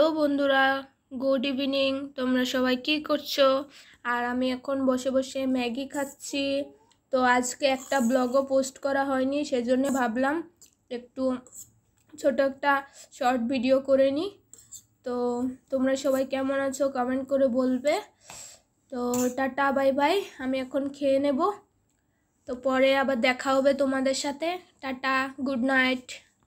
hello বন্ধুরা good evening তোমরা সবাই কি করছো আর আমি এখন বসে বসে ম্যাগি খাচ্ছি তো আজকে একটা ব্লগও পোস্ট করা হয়নি সেজন্য ভাবলাম একটু ছোট একটা শর্ট ভিডিও করে নিই তো তোমরা সবাই কেমন আছো কমেন্ট করে বলবে তো টাটা বাই বাই আমি এখন খেয়ে নেব তো পরে আবার দেখা হবে তোমাদের সাথে টাটা গুড নাইট